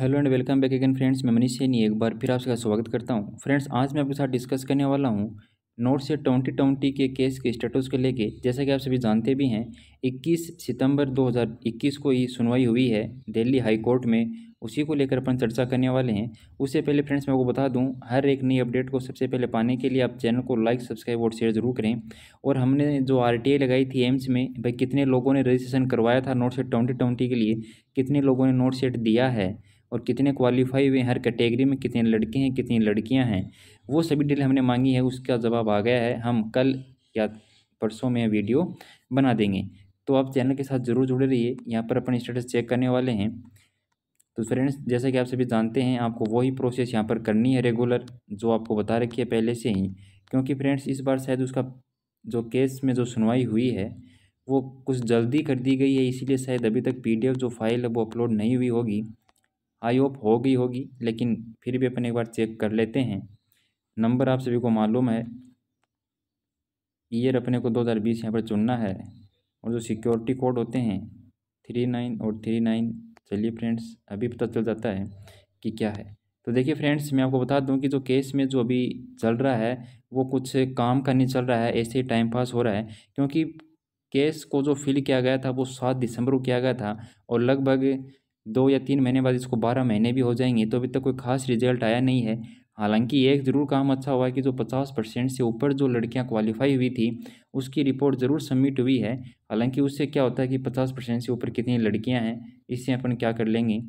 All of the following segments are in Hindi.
hello and welcome back again friends मैं मनीष सैनी एक बार फिर आप स्वागत करता हूं फ्रेंड्स आज मैं आपके साथ डिस्कस करने वाला हूं नोट या ट्वेंटी ट्वेंटी के केस के स्टेटस को लेके जैसा कि आप सभी जानते भी हैं 21 सितंबर 2021 को ये सुनवाई हुई है दिल्ली हाई कोर्ट में उसी को लेकर अपन चर्चा करने वाले हैं उससे पहले फ्रेंड्स मैं आपको बता दूं हर एक नई अपडेट को सबसे पहले पाने के लिए आप चैनल को लाइक सब्सक्राइब और शेयर जरूर करें और हमने जो आर लगाई थी एम्स में भाई कितने लोगों ने रजिस्ट्रेशन करवाया था नोट सेट ट्वेंटी के लिए कितने लोगों ने नोट सेट दिया है और कितने क्वालिफाई हुए हैं हर कैटेगरी में कितने लड़के हैं कितनी लड़कियां हैं वो सभी डिटेल हमने मांगी है उसका जवाब आ गया है हम कल या परसों में वीडियो बना देंगे तो आप चैनल के साथ ज़रूर जुड़े रहिए यहाँ पर अपन स्टेटस चेक करने वाले हैं तो फ्रेंड्स जैसा कि आप सभी जानते हैं आपको वही प्रोसेस यहाँ पर करनी है रेगुलर जो आपको बता रखी है पहले से ही क्योंकि फ्रेंड्स इस बार शायद उसका जो केस में जो सुनवाई हुई है वो कुछ जल्दी कर दी गई है इसीलिए शायद अभी तक पीडीएफ जो फाइल है वो अपलोड नहीं हुई होगी आई होप हो गई होगी लेकिन फिर भी अपन एक बार चेक कर लेते हैं नंबर आप सभी को मालूम है ईयर अपने को 2020 यहाँ पर चुनना है और जो सिक्योरिटी कोड होते हैं थ्री नाइन और थ्री नाइन चलिए फ्रेंड्स अभी पता चल जाता है कि क्या है तो देखिए फ्रेंड्स मैं आपको बता दूं कि जो केस में जो अभी चल रहा है वो कुछ काम का नहीं चल रहा है ऐसे ही टाइम पास हो रहा है क्योंकि केस को जो फिल किया गया था वो सात दिसंबर को किया गया था और लगभग दो या तीन महीने बाद इसको बारह महीने भी हो जाएंगे तो अभी तक कोई खास रिजल्ट आया नहीं है हालांकि एक ज़रूर काम अच्छा हुआ है कि जो पचास परसेंट से ऊपर जो लड़कियां क्वालिफाई हुई थी उसकी रिपोर्ट ज़रूर सबमिट हुई है हालांकि उससे क्या होता है कि पचास परसेंट से ऊपर कितनी लड़कियां हैं इससे अपन क्या कर लेंगे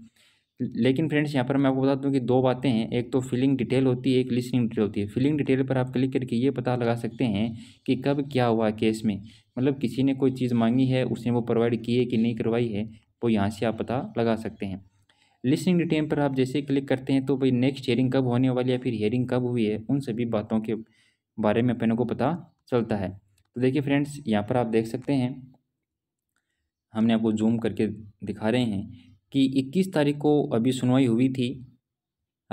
लेकिन फ्रेंड्स यहाँ पर मैं आपको बता दूँ कि दो बातें हैं एक तो फिलिंग डिटेल होती है एक लिसनिंग डिटेल होती है फिलिंग डिटेल पर आप क्लिक करके ये पता लगा सकते हैं कि कब क्या हुआ केस में मतलब किसी ने कोई चीज़ मांगी है उसने वो प्रोवाइड की है कि नहीं करवाई है वो यहाँ से आप पता लगा सकते हैं लिसनिंग डिटेम पर आप जैसे क्लिक करते हैं तो भाई नेक्स्ट हेयरिंग कब होने वाली है फिर हेयरिंग कब हुई है उन सभी बातों के बारे में अपने को पता चलता है तो देखिए फ्रेंड्स यहाँ पर आप देख सकते हैं हमने आपको जूम करके दिखा रहे हैं कि 21 तारीख को अभी सुनवाई हुई थी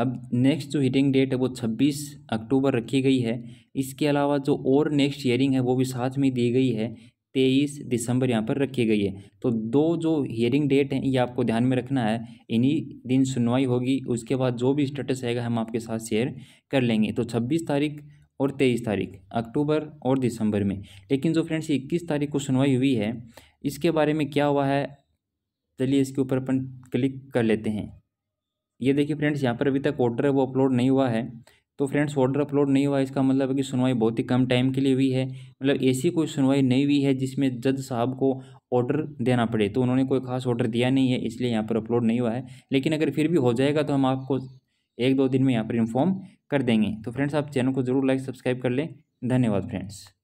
अब नेक्स्ट जो हीटिंग डेट है वो 26 अक्टूबर रखी गई है इसके अलावा जो और नेक्स्ट हियरिंग है वो भी साथ में दी गई है तेईस दिसंबर यहाँ पर रखी गई है तो दो जो हियरिंग डेट हैं ये आपको ध्यान में रखना है इन्हीं दिन सुनवाई होगी उसके बाद जो भी स्टेटस रहेगा हम आपके साथ शेयर कर लेंगे तो छब्बीस तारीख और तेईस तारीख अक्टूबर और दिसंबर में लेकिन जो फ्रेंड्स इक्कीस तारीख को सुनवाई हुई है इसके बारे में क्या हुआ है चलिए इसके ऊपर अपन क्लिक कर लेते हैं ये देखिए फ्रेंड्स यहाँ पर अभी तक ऑर्डर है वो अपलोड नहीं हुआ है तो फ्रेंड्स ऑर्डर अपलोड नहीं हुआ इसका मतलब है कि सुनवाई बहुत ही कम टाइम के लिए हुई है मतलब ऐसी कोई सुनवाई नहीं हुई है जिसमें जज साहब को ऑर्डर देना पड़े तो उन्होंने कोई खास ऑर्डर दिया नहीं है इसलिए यहाँ पर अपलोड नहीं हुआ है लेकिन अगर फिर भी हो जाएगा तो हम आपको एक दो दिन में यहाँ पर इन्फॉर्म कर देंगे तो फ्रेंड्स आप चैनल को जरूर लाइक सब्सक्राइब कर लें धन्यवाद फ्रेंड्स